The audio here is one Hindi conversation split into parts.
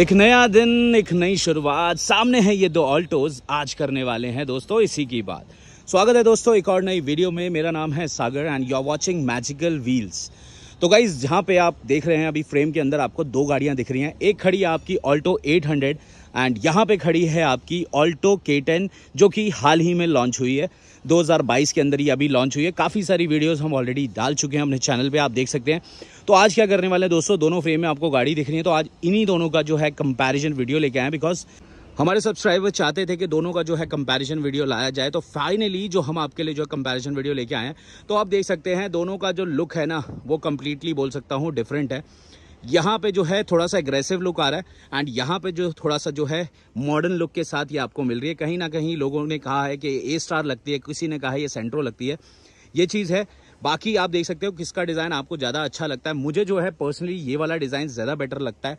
एक नया दिन एक नई शुरुआत सामने है ये दो ऑल्टोज आज करने वाले हैं दोस्तों इसी की बात स्वागत है दोस्तों एक और नई वीडियो में मेरा नाम है Sagar and you are watching Magical Wheels तो गाइज जहाँ पे आप देख रहे हैं अभी फ्रेम के अंदर आपको दो गाड़ियाँ दिख रही हैं एक खड़ी आपकी ऑल्टो 800 एंड यहाँ पे खड़ी है आपकी ऑल्टो K10 जो कि हाल ही में लॉन्च हुई है 2022 के अंदर ही अभी लॉन्च हुई है काफ़ी सारी वीडियोस हम ऑलरेडी डाल चुके हैं अपने चैनल पे आप देख सकते हैं तो आज क्या करने वाले हैं दोस्तों दोनों फ्रेम में आपको गाड़ी दिख रही है तो आज इन्हीं दोनों का जो है कंपेरिजन वीडियो लेके आए बिकॉज हमारे सब्सक्राइबर चाहते थे कि दोनों का जो है कंपैरिजन वीडियो लाया जाए तो फाइनली जो हम आपके लिए जो है कंपैरिजन वीडियो लेके आए हैं तो आप देख सकते हैं दोनों का जो लुक है ना वो कम्प्लीटली बोल सकता हूँ डिफरेंट है यहाँ पे जो है थोड़ा सा एग्रेसिव लुक आ रहा है एंड यहाँ पे जो थोड़ा सा जो है मॉडर्न लुक के साथ ये आपको मिल रही है कहीं ना कहीं लोगों ने कहा है कि ए स्टार लगती है किसी ने कहा है ये सेंट्रो लगती है ये चीज़ है बाकी आप देख सकते हो किसका डिज़ाइन आपको ज़्यादा अच्छा लगता है मुझे जो है पर्सनली ये वाला डिज़ाइन ज़्यादा बेटर लगता है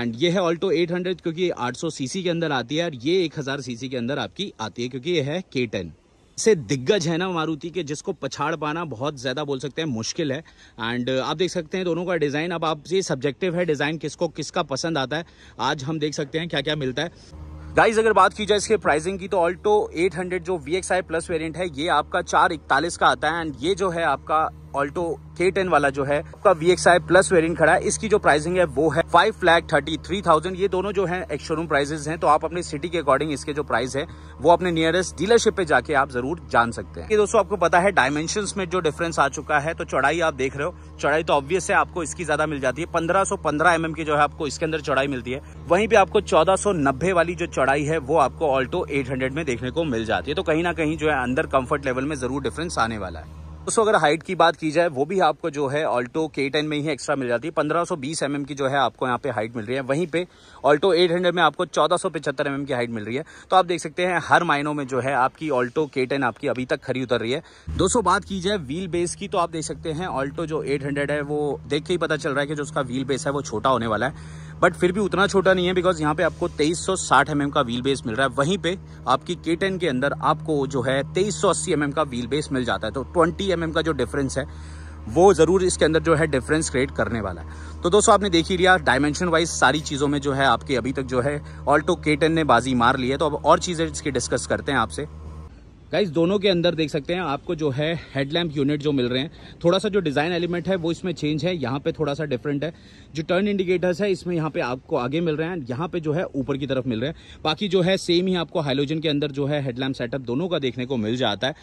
एंड ये है ऑल्टो 800 क्योंकि 800 सीसी के अंदर आती है और ये 1000 सीसी के अंदर आपकी आती है क्योंकि ये है के टेन से दिग्गज है ना मारुति के जिसको पछाड़ पाना बहुत ज़्यादा बोल सकते हैं मुश्किल है एंड uh, आप देख सकते हैं दोनों का डिज़ाइन अब आप ये सब्जेक्टिव है डिज़ाइन किसको किसका पसंद आता है आज हम देख सकते हैं क्या क्या मिलता है गाइज अगर बात की जाए इसके प्राइसिंग की तो ऑल्टो 800 जो V X I plus variant है ये आपका चार इकतालीस का आता है एंड ये जो है आपका ऑल्टो के टेन वाला जो है उसका V X I plus variant खड़ा है इसकी जो प्राइसिंग है वो है five lakh thirty three thousand ये दोनों जो है एक शोरूम प्राइजेस हैं तो आप अपने सिटी के अकॉर्डिंग इसके जो प्राइस है वो अपने नियरेस्ट डीलरशिप पे जाके आप जरूर जान सकते हैं दोस्तों आपको पता है डायमेंशन में जो डिफरेंस आ चुका है तो चौड़ाई आप देख रहे हो चौड़ाई तो ऑब्वियस है आपको इसकी ज्यादा मिल जाती है पंद्रह सौ पंद्रह एम mm की जो है आपको इसके अंदर चौड़ाई मिलती है वहीं पे आपको चौदह सौ नब्बे वाली जो चौड़ाई है वो आपको ऑल्टो एट हंड्रेड में देखने को मिल जाती है तो कहीं ना कहीं जो है अंदर कम्फर्ट लेवल में जरूर डिफरेंस आने वाला है दोस्तों अगर हाइट की बात की जाए वो भी आपको जो है ऑल्टो के टेन में ही एक्स्ट्रा मिल जाती है पंद्रह सौ बीस एम mm की जो है आपको यहाँ पे हाइट मिल रही है वहीं पे ऑल्टो एट हंड्रेड में आपको चौदह सौ पचहत्तर एम mm की हाइट मिल रही है तो आप देख सकते हैं हर मायनों में जो है आपकी ऑल्टो के टेन आपकी अभी तक खरी उतर रही है दोस्तों बात की जाए व्हील बेस की तो आप देख सकते हैं ऑल्टो जो एट है वो देख के ही पता चल रहा है कि जो उसका व्हील बेस है वो छोटा होने वाला है बट फिर भी उतना छोटा नहीं है बिकॉज यहाँ पे आपको 2360 सौ mm का व्हील बेस मिल रहा है वहीं पे आपकी के के अंदर आपको जो है 2380 सौ mm का व्हील बेस मिल जाता है तो 20 mm का जो डिफरेंस है वो ज़रूर इसके अंदर जो है डिफरेंस क्रिएट करने वाला है तो दोस्तों आपने देख ही लिया डायमेंशन वाइज सारी चीज़ों में जो है आपके अभी तक जो है ऑल्टो केटन ने बाजी मार ली है तो अब और चीज़ें इसकी डिस्कस करते हैं आपसे गाइज दोनों के अंदर देख सकते हैं आपको जो है हेडलैम्प यूनिट जो मिल रहे हैं थोड़ा सा जो डिज़ाइन एलिमेंट है वो इसमें चेंज है यहाँ पे थोड़ा सा डिफरेंट है जो टर्न इंडिकेटर्स है इसमें यहाँ पे आपको आगे मिल रहे हैं यहाँ पे जो है ऊपर की तरफ मिल रहे हैं बाकी जो है सेम ही आपको हाइलोजन के अंदर जो है हेडलैम्प सेटअप दोनों का देखने को मिल जाता है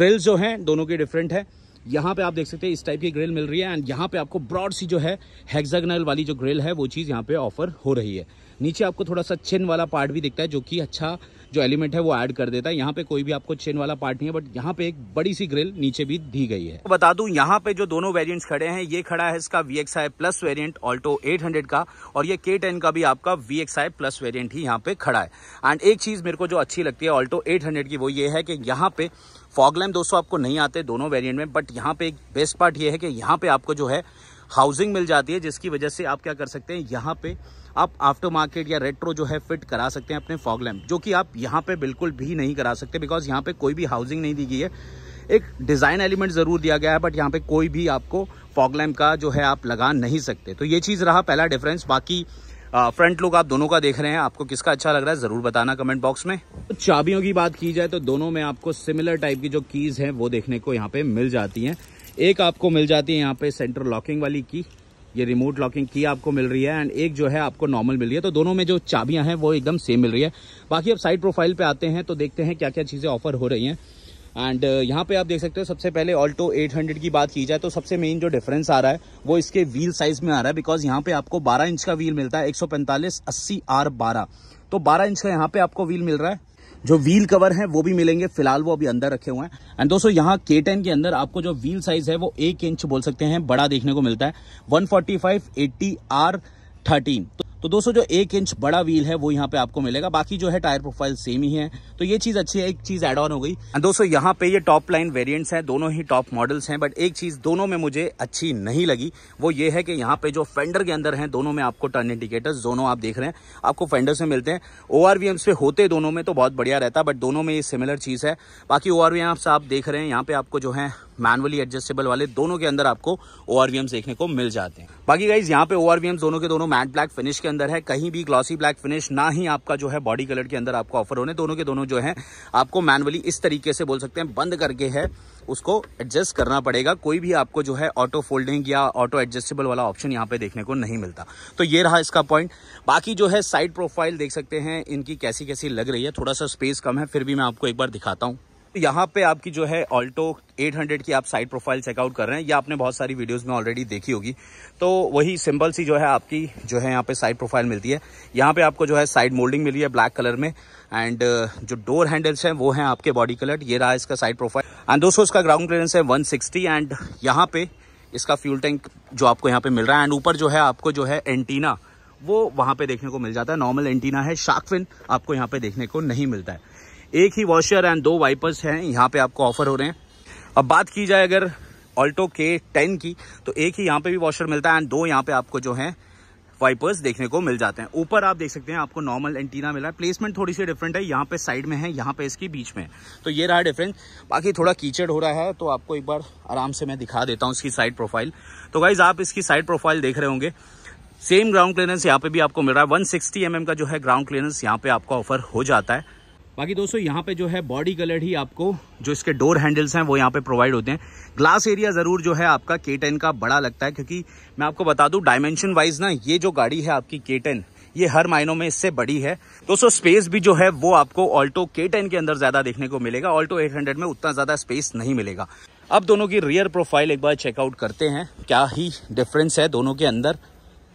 ग्रिल्स जो है दोनों के डिफरेंट है यहाँ पे आप देख सकते हैं इस टाइप की ग्रिल मिल रही है एंड यहाँ पे आपको ब्रॉड सी जो है हेक्सागनल वाली जो ग्रिल है वो चीज़ यहाँ पे ऑफर हो रही है नीचे आपको थोड़ा सा चिन वाला पार्ट भी दिखता है जो कि अच्छा जो एलिमेंट है वो ऐड कर देता है यहाँ पे कोई भी आपको चेन वाला पार्ट नहीं है बट यहाँ पे एक बड़ी सी ग्रिल नीचे भी दी गई है बता दू यहाँ पे जो दोनों वेरियंट खड़े हैं ये खड़ा है इसका V plus variant Alto hundred का और ये के का भी आपका वी प्लस वेरियंट ही यहाँ पे खड़ा है एंड एक चीज मेरे को जो अच्छी लगती है ऑल्टो हंड्रेड की वो ये है कि यहाँ पे फॉगलैम दोस्तों आपको नहीं आते दोनों वेरिएंट में बट यहाँ पे एक बेस्ट पार्ट ये है कि यहाँ पे आपको जो है हाउसिंग मिल जाती है जिसकी वजह से आप क्या कर सकते हैं यहाँ पे आप आफ्टर मार्केट या रेट्रो जो है फिट करा सकते हैं अपने फॉग लैम्प जो कि आप यहाँ पे बिल्कुल भी नहीं करा सकते बिकॉज यहाँ पे कोई भी हाउसिंग नहीं दी गई है एक डिज़ाइन एलिमेंट ज़रूर दिया गया है बट यहाँ पे कोई भी आपको फॉग लैम्प का जो है आप लगा नहीं सकते तो ये चीज़ रहा पहला डिफरेंस बाकी फ्रंट लुक आप दोनों का देख रहे हैं आपको किसका अच्छा लग रहा है ज़रूर बताना कमेंट बॉक्स में तो चाबियों की बात की जाए तो दोनों में आपको सिमिलर टाइप की जो कीज़ हैं वो देखने को यहाँ पे मिल जाती हैं एक आपको मिल जाती है यहाँ पे सेंटर लॉकिंग वाली की ये रिमोट लॉकिंग की आपको मिल रही है एंड एक जो है आपको नॉर्मल मिल रही है तो दोनों में जो चाबियां हैं वो एकदम सेम मिल रही है बाकी अब साइड प्रोफाइल पे आते हैं तो देखते हैं क्या क्या चीज़ें ऑफर हो रही हैं एंड uh, यहाँ पे आप देख सकते हो सबसे पहले ऑल्टो 800 की बात की जाए तो सबसे मेन जो डिफरेंस आ रहा है वो इसके व्हील साइज में आ रहा है बिकॉज यहाँ पे आपको 12 इंच का व्हील मिलता है 145 80 आर 12 तो 12 इंच का यहाँ पे आपको व्हील मिल रहा है जो व्हील कवर है वो भी मिलेंगे फिलहाल वो अभी अंदर रखे हुए हैं एंड दोस्तों यहाँ के टेन के अंदर आपको जो व्हील साइज है वो एक इंच बोल सकते हैं बड़ा देखने को मिलता है one forty five eighty R thirteen तो दोस्तों जो एक इंच बड़ा व्हील है वो यहाँ पे आपको मिलेगा बाकी जो है टायर प्रोफाइल सेम ही है तो ये चीज अच्छी है एक चीज एड ऑन हो गई दोस्तों यहाँ पे ये टॉप लाइन वेरियंट्स हैं दोनों ही टॉप मॉडल्स हैं बट एक चीज दोनों में मुझे अच्छी नहीं लगी वो ये है कि यहाँ पे जो फेंडर के अंदर है दोनों में आपको टर्न इंडिकेटर्स दोनों आप देख रहे हैं आपको फेंडर से मिलते हैं ओ आर पे होते दोनों में तो बहुत बढ़िया रहता बट दोनों में ये सिमिलर चीज है बाकी ओ आर आप देख रहे हैं यहाँ पे आपको जो है मैनुअली एडजस्टेबल वाले दोनों के अंदर आपको ओ देखने को मिल जाते हैं बाकी गाइज यहाँ पे ओ दोनों के दोनों मैट ब्लैक फिनिश के अंदर है कहीं भी ग्लॉसी ब्लैक फिनिश ना ही आपका जो है बॉडी कलर के अंदर आपको ऑफर होने दोनों के दोनों जो है आपको मैनुअली इस तरीके से बोल सकते हैं बंद करके है उसको एडजस्ट करना पड़ेगा कोई भी आपको जो है ऑटो फोल्डिंग या ऑटो एडजस्टेबल वाला ऑप्शन यहाँ पे देखने को नहीं मिलता तो ये रहा इसका पॉइंट बाकी जो है साइड प्रोफाइल देख सकते हैं इनकी कैसी कैसी लग रही है थोड़ा सा स्पेस कम है फिर भी मैं आपको एक बार दिखाता हूँ तो यहाँ पे आपकी जो है ऑल्टो 800 की आप साइड प्रोफाइल चेकआउट कर रहे हैं या आपने बहुत सारी वीडियोस में ऑलरेडी देखी होगी तो वही सिंपल सी जो है आपकी जो है यहाँ पे साइड प्रोफाइल मिलती है यहाँ पे आपको जो है साइड मोल्डिंग मिली है ब्लैक कलर में एंड uh, जो डोर हैंडल्स हैं वो हैं आपके बॉडी कलर ये रहा इसका साइड प्रोफाइल एंड दोस्तों इसका ग्राउंड क्लियरेंस है वन एंड यहाँ पे इसका फ्यूल टैंक जो आपको यहाँ पे मिल रहा है एंड ऊपर जो है आपको जो है एंटीना वो वहाँ पे देखने को मिल जाता है नॉर्मल एंटीना है शार्क फिन आपको यहाँ पे देखने को नहीं मिलता है एक ही वॉशर एंड दो वाइपर्स हैं यहाँ पे आपको ऑफर हो रहे हैं अब बात की जाए अगर ऑल्टो के टेन की तो एक ही यहाँ पे भी वॉशर मिलता है एंड दो यहाँ पे आपको जो है वाइपर्स देखने को मिल जाते हैं ऊपर आप देख सकते हैं आपको नॉर्मल एंटीना मिला है प्लेसमेंट थोड़ी सी डिफरेंट है यहाँ पे साइड में है यहाँ पे इसकी बीच में है तो ये रहा डिफरेंस बाकी थोड़ा कीचड़ हो रहा है तो आपको एक बार आराम से मैं दिखा देता हूँ इसकी साइड प्रोफाइल तो गाइज आप इसकी साइड प्रोफाइल देख रहे होंगे सेम ग्राउंड क्लियरेंस यहाँ पे भी आपको मिल रहा है 160 सिक्सटी mm का जो है ग्राउंड क्लियरेंस यहाँ पे आपका ऑफर हो जाता है बाकी दोस्तों यहाँ पे जो है बॉडी कलर ही आपको जो इसके डोर हैंडल्स हैं वो यहाँ पे प्रोवाइड होते हैं ग्लास एरिया ज़रूर जो है आपका के टेन का बड़ा लगता है क्योंकि मैं आपको बता दू डायमेंशन वाइज ना ये जो गाड़ी है आपकी के टेन ये हर मायनों में इससे बड़ी है दोस्तों स्पेस भी जो है वो आपको ऑल्टो के टेन के अंदर ज़्यादा देखने को मिलेगा ऑल्टो एट हंड्रेड में उतना ज़्यादा स्पेस नहीं मिलेगा अब दोनों की रियर प्रोफाइल एक बार चेकआउट करते हैं क्या ही डिफरेंस है दोनों के अंदर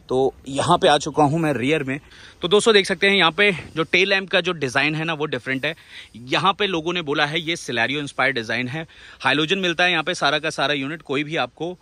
तो यहाँ पे आ चुका हूँ मैं रियर में तो दोस्तों देख सकते हैं यहाँ पे जो टेल लैम्प का जो डिज़ाइन है ना वो डिफरेंट है यहाँ पे लोगों ने बोला है ये सिलेरियो इंस्पायर डिज़ाइन है हाइलोजन मिलता है यहाँ पे सारा का सारा यूनिट कोई भी आपको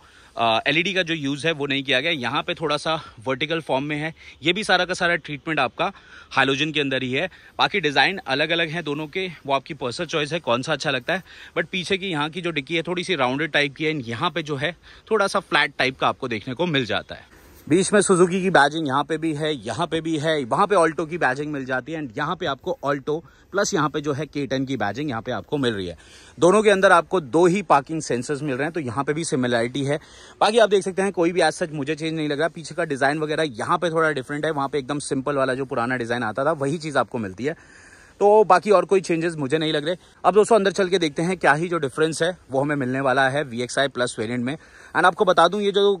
एलईडी का जो यूज़ है वो नहीं किया गया यहाँ पे थोड़ा सा वर्टिकल फॉर्म में है ये भी सारा का सारा ट्रीटमेंट आपका हाइलोजन के अंदर ही है बाकी डिज़ाइन अलग अलग हैं दोनों के वो आपकी पर्सनल चॉइस है कौन सा अच्छा लगता है बट पीछे की यहाँ की जो डिक्की है थोड़ी सी राउंडेड टाइप की है यहाँ पर जो है थोड़ा सा फ्लैट टाइप का आपको देखने को मिल जाता है बीच में सुजुकी की बैजिंग यहाँ पे भी है यहाँ पे भी है वहाँ पे ऑल्टो की बैजिंग मिल जाती है एंड यहाँ पे आपको ऑल्टो प्लस यहाँ पे जो है के टेन की बैजिंग यहाँ पे आपको मिल रही है दोनों के अंदर आपको दो ही पार्किंग सेंसर्स मिल रहे हैं तो यहाँ पे भी सिमिलैरिटी है बाकी आप देख सकते हैं कोई भी आज सच मुझे चेंज नहीं लग रहा पीछे का डिज़ाइन वगैरह यहाँ पे थोड़ा डिफरेंट है वहाँ पर एकदम सिंपल वाला जो पुराना डिज़ाइन आता था वही चीज़ आपको मिलती है तो बाकी और कोई चेंजेस मुझे नहीं लग रहे अब दोस्तों अंदर चल के देखते हैं क्या ही जो डिफरेंस है वो हमें मिलने वाला है V X I plus variant में एंड आपको बता दूं ये जो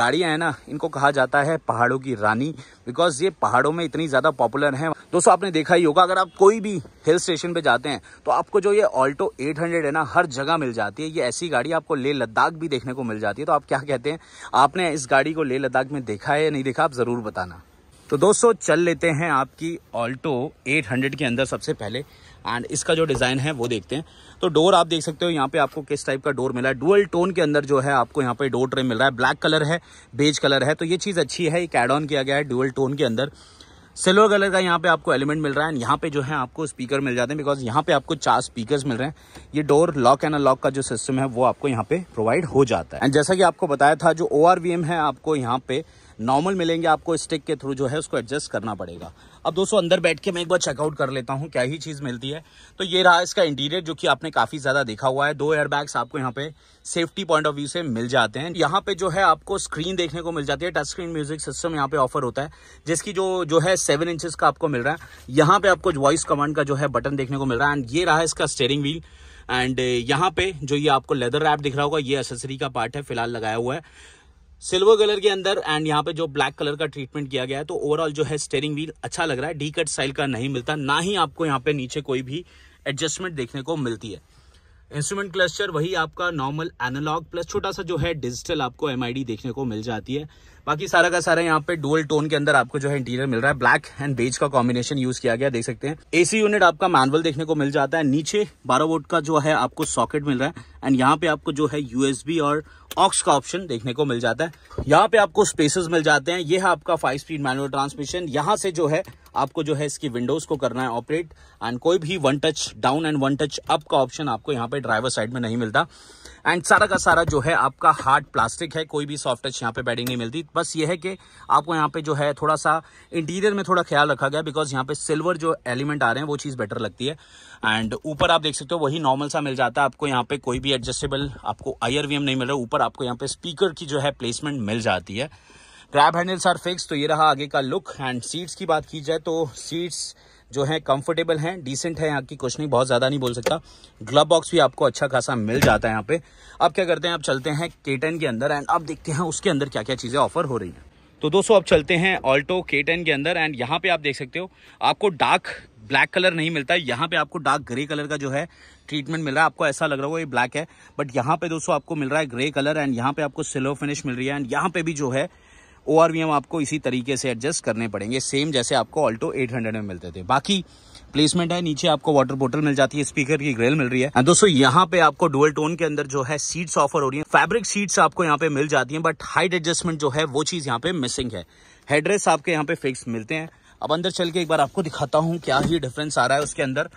गाड़ियां हैं ना इनको कहा जाता है पहाड़ों की रानी बिकॉज ये पहाड़ों में इतनी ज़्यादा पॉपुलर हैं दोस्तों आपने देखा ही होगा अगर आप कोई भी हिल स्टेशन पे जाते हैं तो आपको जो ये ऑल्टो 800 है ना हर जगह मिल जाती है ये ऐसी गाड़ी आपको ले लद्दाख भी देखने को मिल जाती है तो आप क्या कहते हैं आपने इस गाड़ी को ले लद्दाख में देखा है या नहीं देखा आप ज़रूर बताना तो दोस्तों चल लेते हैं आपकी ऑल्टो 800 के अंदर सबसे पहले एंड इसका जो डिज़ाइन है वो देखते हैं तो डोर आप देख सकते हो यहाँ पे आपको किस टाइप का डोर मिला है डुअल टोन के अंदर जो है आपको यहाँ पे डोर ट्रे मिल रहा है ब्लैक कलर है बेज कलर है तो ये चीज़ अच्छी है एक एड ऑन किया गया है डुअल टोन के अंदर सिल्वर कलर का यहाँ पे आपको एलिमेंट मिल रहा है एंड यहाँ पे जो है आपको स्पीकर मिल जाते हैं बिकॉज यहाँ पे आपको चार स्पीकर्स मिल रहे हैं ये डोर लॉक एंड अनलॉक का जो सिस्टम है वो आपको यहाँ पे प्रोवाइड हो जाता है एंड जैसा कि आपको बताया था जो ओ है आपको यहाँ पे नॉर्मल मिलेंगे आपको स्टिक के थ्रू जो है उसको एडजस्ट करना पड़ेगा अब दोस्तों अंदर बैठ के मैं एक बार चेकआउट कर लेता हूँ क्या ही चीज़ मिलती है तो ये रहा इसका इंटीरियर जो कि आपने काफ़ी ज़्यादा देखा हुआ है दो एयरबैग्स आपको यहाँ पे सेफ्टी पॉइंट ऑफ व्यू से मिल जाते हैं यहाँ पे जो है आपको स्क्रीन देखने को मिल जाती है टच स्क्रीन म्यूजिक सिस्टम यहाँ पे ऑफर होता है जिसकी जो जो है सेवन इंचज का आपको मिल रहा है यहाँ पे आपको वॉइस कमांड का जो है बटन देखने को मिल रहा है एंड ये रहा इसका स्टेयरिंग व्हील एंड यहाँ पे जो ये आपको लेदर रैप दिख रहा होगा ये एसेसरी का पार्ट है फिलहाल लगाया हुआ है सिल्वर कलर के अंदर एंड यहाँ पे जो ब्लैक कलर का ट्रीटमेंट किया गया है तो ओवरऑल जो है स्टेयरिंग व्हील अच्छा लग रहा है डी कट स्टाइल का नहीं मिलता ना ही आपको यहाँ पे नीचे कोई भी एडजस्टमेंट देखने को मिलती है इंस्ट्रूमेंट क्लस्टर वही आपका नॉर्मल एनालॉग प्लस छोटा सा जो है डिजिटल आपको एम देखने को मिल जाती है बाकी सारा का सारा यहाँ पे डुअल टोन के अंदर आपको जो है इंटीरियर मिल रहा है ब्लैक एंड बेज का कॉम्बिनेशन यूज किया गया देख सकते हैं एसी यूनिट आपका मैनुअल देखने को मिल जाता है नीचे बारह वोट का जो है आपको सॉकेट मिल रहा है एंड यहाँ पे आपको जो है यूएसबी और ऑक्स का ऑप्शन देखने को मिल जाता है यहाँ पे आपको स्पेसेस मिल जाते हैं ये है आपका फाइव स्पीड मैनुअल ट्रांसमिशन यहाँ से जो है आपको जो है इसकी विंडोज को करना है ऑपरेट एंड कोई भी one touch down and one touch up का ऑप्शन आपको यहाँ पे ड्राइवर साइड में नहीं मिलता एंड सारा का सारा जो है आपका हार्ड प्लास्टिक है कोई भी सॉफ्ट टच यहाँ पे बैडिंग नहीं मिलती बस ये है कि आपको यहाँ पे जो है थोड़ा सा इंटीरियर में थोड़ा ख्याल रखा गया बिकॉज यहाँ पे सिल्वर जो एलिमेंट आ रहे हैं वो चीज़ बेटर लगती है एंड ऊपर आप देख सकते हो वही नॉर्मल सा मिल जाता है आपको यहाँ पे कोई भी एडजस्टेबल आपको आई नहीं मिल रहा ऊपर आपको यहाँ पे स्पीकर की जो है प्लेसमेंट मिल जाती है ग्रैब हैंडल्स आर फिक्स तो ये रहा आगे का लुक एंड सीट्स की बात की जाए तो सीट्स जो है कंफर्टेबल हैं डिसेंट है यहाँ की कुछ नहीं बहुत ज़्यादा नहीं बोल सकता ग्लब बॉक्स भी आपको अच्छा खासा मिल जाता है यहाँ पे अब क्या करते हैं आप चलते हैं केटन के अंदर एंड आप देखते हैं उसके अंदर क्या क्या चीज़ें ऑफर हो रही हैं तो दोस्तों अब चलते हैं ऑल्टो के टेन के अंदर एंड यहाँ पे आप देख सकते हो आपको डार्क ब्लैक कलर नहीं मिलता है यहाँ पे आपको डार्क ग्रे कलर का जो है ट्रीटमेंट मिल रहा है आपको ऐसा लग रहा होगा ये ब्लैक है बट यहाँ पे दोस्तों आपको मिल रहा है ग्रे कलर एंड यहाँ पे आपको सिलो फिनिश मिल रही है एंड यहाँ पे भी जो है ओ आपको इसी तरीके से एडजस्ट करने पड़ेंगे सेम जैसे आपको ऑल्टो 800 में मिलते थे बाकी प्लेसमेंट है नीचे आपको वाटर बोटल मिल जाती है स्पीकर की ग्रिल मिल रही है दोस्तों यहाँ पे आपको डुअल टोन के अंदर जो है सीट्स ऑफर हो रही है फैब्रिक सीट्स आपको यहाँ पे मिल जाती है बट हाइट एडजस्टमेंट जो है वो चीज़ यहाँ पे मिसिंग है हेडरेस आपके यहाँ पे फिक्स मिलते हैं अब अंदर चल के एक बार आपको दिखाता हूँ क्या ही डिफरेंस आ रहा है उसके अंदर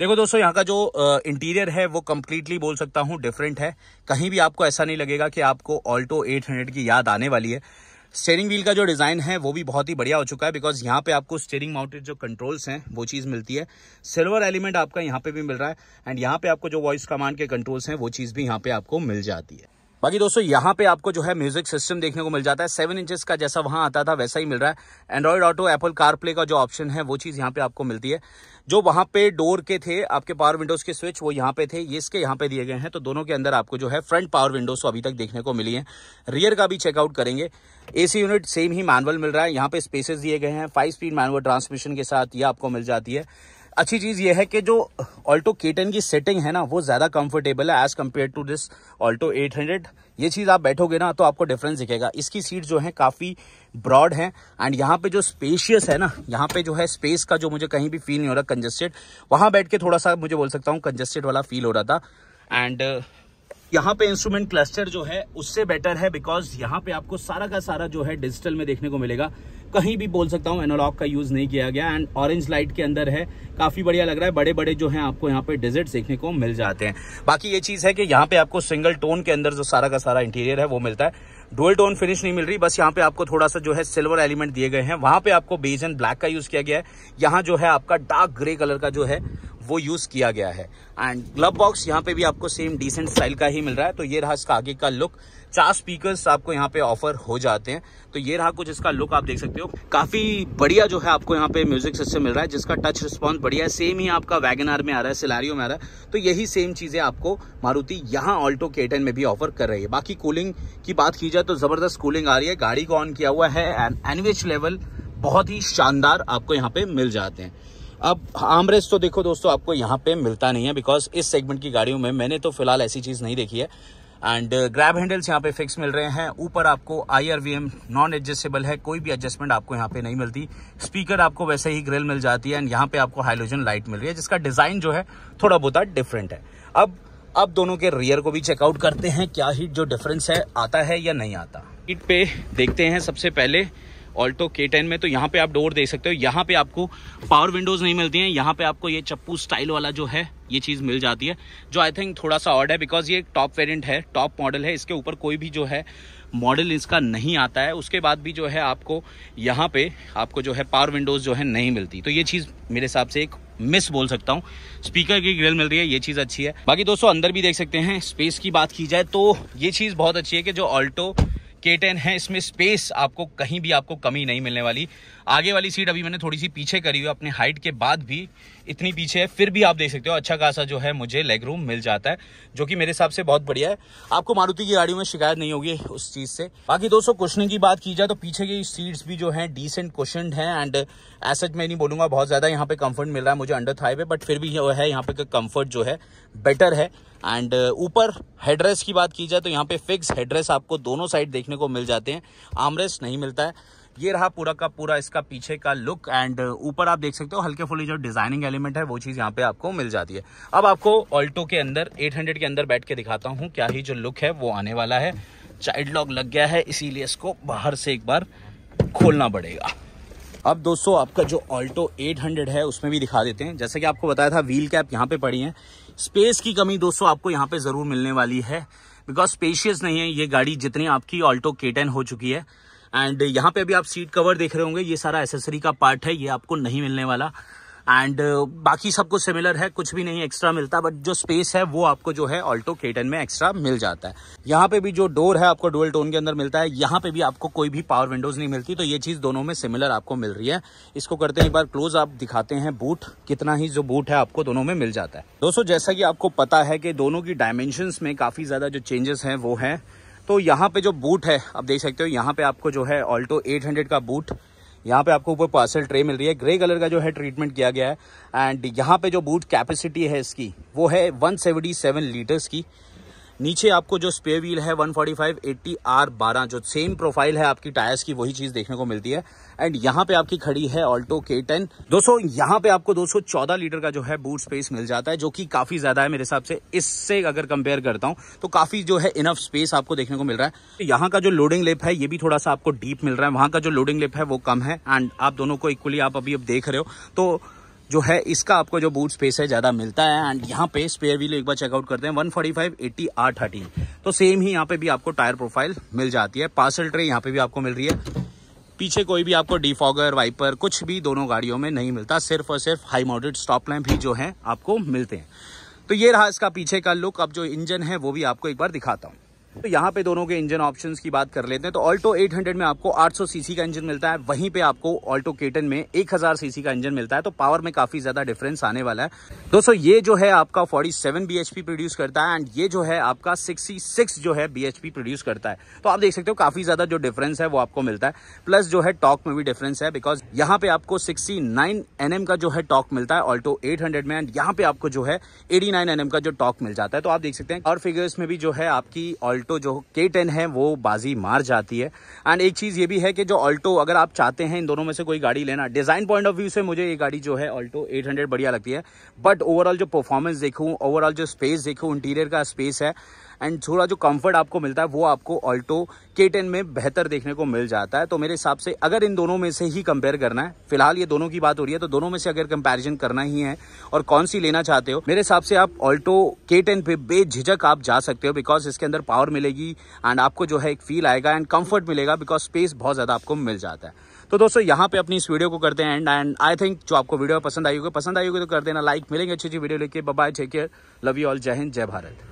देखो दोस्तों यहाँ का जो इंटीरियर है वो कम्प्लीटली बोल सकता हूँ डिफरेंट है कहीं भी आपको ऐसा नहीं लगेगा कि आपको ऑल्टो 800 की याद आने वाली है स्टेयरिंग व्हील का जो डिज़ाइन है वो भी बहुत ही बढ़िया हो चुका है बिकॉज यहाँ पे आपको स्टेयरिंग माउंटेड जो कंट्रोल्स हैं वो चीज़ मिलती है सिल्वर एलिमेंट आपका यहाँ पे भी मिल रहा है एंड यहाँ पे आपको जो वॉइस कमांड के कंट्रोल्स हैं वो चीज़ भी यहाँ पे आपको मिल जाती है बाकी दोस्तों यहाँ पे आपको जो है म्यूजिक सिस्टम देखने को मिल जाता है सेवन इंचेस का जैसा वहाँ आता था वैसा ही मिल रहा है एंड्रॉयड ऑटो एप्पल कारप्ले का जो ऑप्शन है वो चीज़ यहाँ पे आपको मिलती है जो वहाँ पे डोर के थे आपके पावर विंडोज़ के स्विच वो यहाँ पे थे ये इसके यहाँ पे दिए गए हैं तो दोनों के अंदर आपको जो है फ्रंट पावर विंडोज अभी तक देखने को मिली है रियर का भी चेकआउट करेंगे एसी यूनिट सेम ही मैनुअल मिल रहा है यहाँ पे स्पेसेस दिए गए हैं फाइव स्पीड मैनुअल ट्रांसमिशन के साथ ये आपको मिल जाती है अच्छी चीज़ ये है कि जो ऑल्टो के की सेटिंग है ना वो ज़्यादा कंफर्टेबल है as compare to this Alto 800 ये चीज़ आप बैठोगे ना तो आपको डिफरेंस दिखेगा इसकी सीट जो है काफ़ी ब्रॉड है एंड यहाँ पे जो स्पेशियस है ना यहाँ पे जो है स्पेस का जो मुझे कहीं भी फील नहीं हो रहा कंजस्टेड वहाँ बैठ के थोड़ा सा मुझे बोल सकता हूँ कंजस्टेड वाला फील हो रहा था एंड यहाँ पे इंस्ट्रूमेंट क्लस्टर जो है उससे बेटर है बिकॉज यहाँ पे आपको सारा का सारा जो है डिजिटल में देखने को मिलेगा कहीं भी बोल सकता हूँ एनोलॉग का यूज़ नहीं किया गया एंड ऑरेंज लाइट के अंदर है काफ़ी बढ़िया लग रहा है बड़े बड़े जो है आपको यहाँ पे डिजिट देखने को मिल जाते हैं बाकी ये चीज़ है कि यहाँ पे आपको सिंगल टोन के अंदर जो सारा का सारा इंटीरियर है वो मिलता है डोल टोन फिनिश नहीं मिल रही बस यहाँ पे आपको थोड़ा सा जो है सिल्वर एलिमेंट दिए गए हैं वहां पे आपको बेज एंड ब्लैक का यूज़ किया गया है यहाँ जो है आपका डार्क ग्रे कलर का जो है वो यूज़ किया गया है एंड ग्लब बॉक्स यहाँ पे भी आपको सेम डिसेंट स्टाइल का ही मिल रहा है तो ये रहा इसका आगे का लुक चार स्पीकर्स आपको यहाँ पे ऑफर हो जाते हैं तो ये रहा कुछ इसका लुक आप देख सकते हो काफ़ी बढ़िया जो है आपको यहाँ पे म्यूजिक सिस्टम मिल रहा है जिसका टच रिस्पॉन्स बढ़िया है सेम ही आपका वैगन आर में आ रहा है सिलारियो में आ रहा है तो यही सेम चीज़ें आपको मारुति यहाँ ऑल्टो केटन में भी ऑफर कर रही है बाकी कूलिंग की बात की जाए तो ज़बरदस्त कूलिंग आ रही है गाड़ी को ऑन किया हुआ है एंड एनवेज लेवल बहुत ही शानदार आपको यहाँ पे मिल जाते हैं अब आमरेस तो देखो दोस्तों आपको यहाँ पे मिलता नहीं है बिकॉज इस सेगमेंट की गाड़ियों में मैंने तो फिलहाल ऐसी चीज़ नहीं देखी है एंड ग्रैब हैंडल्स यहाँ पे फिक्स मिल रहे हैं ऊपर आपको I R V M non adjustable है कोई भी एडजस्टमेंट आपको यहाँ पे नहीं मिलती स्पीकर आपको वैसे ही ग्रिल मिल जाती है एंड यहाँ पे आपको हाइड्रोजन लाइट मिल रही है जिसका डिज़ाइन जो है थोड़ा बहुत डिफरेंट है अब अब दोनों के रियर को भी चेकआउट करते हैं क्या ही जो डिफरेंस है आता है या नहीं आता इट पे देखते हैं सबसे पहले ऑल्टो के टेन में तो यहाँ पे आप डोर दे सकते हो यहाँ पे आपको पावर विंडोज़ नहीं मिलती हैं यहाँ पे आपको ये चप्पू स्टाइल वाला जो है ये चीज़ मिल जाती है जो आई थिंक थोड़ा सा ऑर्ड है बिकॉज ये टॉप वेरियंट है टॉप मॉडल है इसके ऊपर कोई भी जो है मॉडल इसका नहीं आता है उसके बाद भी जो है आपको यहाँ पे आपको जो है पावर विंडोज़ जो है नहीं मिलती तो ये चीज़ मेरे हिसाब से एक मिस बोल सकता हूँ स्पीकर की ग्रिल मिल रही है ये चीज़ अच्छी है बाकी दोस्तों अंदर भी देख सकते हैं स्पेस की बात की जाए तो ये चीज़ बहुत अच्छी है कि जो ऑल्टो के टेन है इसमें स्पेस आपको कहीं भी आपको कमी नहीं मिलने वाली आगे वाली सीट अभी मैंने थोड़ी सी पीछे करी हुई अपने हाइट के बाद भी इतनी पीछे है फिर भी आप देख सकते हो अच्छा खासा जो है मुझे लेग रूम मिल जाता है जो कि मेरे हिसाब से बहुत बढ़िया है आपको मारुति की गाड़ियों में शिकायत नहीं होगी उस चीज़ से बाकी दोस्तों क्वेश्चन की बात की जाए तो पीछे की सीट्स भी जो है डिसेंट क्वेश्चन है एंड एज मैं नहीं बोलूँगा बहुत ज़्यादा यहाँ पे कम्फर्ट मिल रहा है मुझे अंडर थाई पे बट फिर भी जो है यहाँ पे कम्फर्ट जो है बेटर है एंड ऊपर हेडरेस की बात की जाए तो यहाँ पे फिक्स हेडरेस आपको दोनों साइड देखने को मिल जाते हैं आमरेस नहीं मिलता है ये रहा पूरा का पूरा इसका पीछे का लुक एंड uh, ऊपर आप देख सकते हो हल्के फुल्के जो डिजाइनिंग एलिमेंट है वो चीज़ यहाँ पे आपको मिल जाती है अब आपको ऑल्टो के अंदर 800 के अंदर बैठ के दिखाता हूँ क्या ही जो लुक है वो आने वाला है चाइल्ड लॉक लग गया है इसीलिए इसको बाहर से एक बार खोलना पड़ेगा अब दोस्तों आपका जो ऑल्टो 800 है उसमें भी दिखा देते हैं जैसे कि आपको बताया था व्हील कैप यहाँ पे पड़ी है स्पेस की कमी दोस्तों आपको यहाँ पे ज़रूर मिलने वाली है बिकॉज स्पेशियस नहीं है ये गाड़ी जितनी आपकी ऑल्टो के हो चुकी है एंड यहाँ पे अभी आप सीट कवर देख रहे होंगे ये सारा एसेसरी का पार्ट है ये आपको नहीं मिलने वाला एंड uh, बाकी सब कुछ सिमिलर है कुछ भी नहीं एक्स्ट्रा मिलता बट जो स्पेस है वो आपको जो है ऑल्टो केटन में एक्स्ट्रा मिल जाता है यहाँ पे भी जो डोर है आपको डुअल टोन के अंदर मिलता है यहाँ पे भी आपको कोई भी पावर विंडोज नहीं मिलती तो ये चीज़ दोनों में सिमिलर आपको मिल रही है इसको करते हैं एक बार क्लोज आप दिखाते हैं बूट कितना ही जो बूट है आपको दोनों में मिल जाता है दोस्तों जैसा कि आपको पता है कि दोनों की डायमेंशन में काफ़ी ज़्यादा जो चेंजेस है वो है तो यहाँ पे जो बूट है आप देख सकते हो यहाँ पे आपको जो है ऑल्टो 800 का बूट यहाँ पे आपको ऊपर पार्सल ट्रे मिल रही है ग्रे कलर का जो है ट्रीटमेंट किया गया है एंड यहाँ पे जो बूट कैपेसिटी है इसकी वो है 177 लीटर्स की नीचे आपको जो स्पे व्हील है 145 एट्टी आर बारह जो सेम प्रोफाइल है आपकी टायर्स की वही चीज देखने को मिलती है एंड यहाँ पे आपकी खड़ी है ऑल्टो के टेन दोस्तों यहाँ पे आपको 214 लीटर का जो है बूट स्पेस मिल जाता है जो कि काफी ज्यादा है मेरे हिसाब से इससे अगर कंपेयर करता हूँ तो काफी जो है इनफ स्पेस आपको देखने को मिल रहा है तो यहाँ का जो लोडिंग लिप है ये भी थोड़ा सा आपको डीप मिल रहा है वहाँ का जो लोडिंग लिप है वो कम है एंड आप दोनों को इक्वली आप अभी अब देख रहे हो तो जो है इसका आपको जो बूट स्पेस है ज़्यादा मिलता है एंड यहाँ पे स्पेयर व्हील एक बार चेकआउट करते हैं one forty five eighty R thirty तो सेम ही यहाँ पे भी आपको टायर प्रोफाइल मिल जाती है पार्सल ट्रे यहाँ पे भी आपको मिल रही है पीछे कोई भी आपको डिफॉगर वाइपर कुछ भी दोनों गाड़ियों में नहीं मिलता सिर्फ और सिर्फ हाई मॉडल स्टॉप लैम्प ही जो है आपको मिलते हैं तो ये रहा इसका पीछे का लुक अब जो इंजन है वो भी आपको एक बार दिखाता हूँ तो यहाँ पे दोनों के इंजन ऑप्शंस की बात कर लेते हैं तो ऑल्टो 800 में आपको 800 सीसी का इंजन मिलता है वहीं पे आपको ऑल्टो केटन में 1000 सीसी का इंजन मिलता है तो पावर में काफी ज्यादा डिफरेंस आने वाला है दोस्तों ये जो है आपका 47 बीएचपी प्रोड्यूस करता है एंड ये जो है आपका 66 जो है बीएचपी प्रोड्यूस करता है तो आप देख सकते हो काफी ज्यादा जो डिफरेंस है वो आपको मिलता है प्लस जो है टॉक में भी डिफरेंस है बिकॉज यहाँ पे आपको सिक्सटी नाइन का जो है टॉक मिलता है ऑल्टो एट में एंड यहाँ पे आपको जो है एटी नाइन का जो टॉक मिल जाता है तो आप देख सकते हैं और फिगर्स में भी जो है आपकी ऑल्टो ऑल्टो जो के टेन है वो बाजी मार जाती है एंड एक चीज़ ये भी है कि जो ऑल्टो अगर आप चाहते हैं इन दोनों में से कोई गाड़ी लेना डिज़ाइन पॉइंट ऑफ व्यू से मुझे ये गाड़ी जो है ऑल्टो 800 बढ़िया लगती है बट ओवरऑल जो परफॉर्मेंस देखूँ ओवरऑल जो स्पेस देखूँ इंटीरियर का स्पेस है एंड थोड़ा जो कंफर्ट आपको मिलता है वो आपको ऑल्टो के टेन में बेहतर देखने को मिल जाता है तो मेरे हिसाब से अगर इन दोनों में से ही कंपेयर करना है फिलहाल ये दोनों की बात हो रही है तो दोनों में से अगर कंपेरिजन करना ही है और कौन सी लेना चाहते हो मेरे हिसाब से आप ऑल्टो के टेन पे बेझिझक आप जा सकते हो बिकॉज इसके अंदर पावर मिलेगी एंड आपको जो है एक फील आएगा एंड कंफर्ट मिलेगा बिकॉज स्पेस बहुत ज़्यादा आपको मिल जाता है तो दोस्तों यहाँ पे अपनी इस वीडियो को करते हैं एंड एंड आई थिंक जो आपको वीडियो पसंद आई होगी पसंद आई होगी तो कर देना लाइक मिलेंगे अच्छी अच्छी वीडियो लेके bye take care love you all जय हिंद जय भारत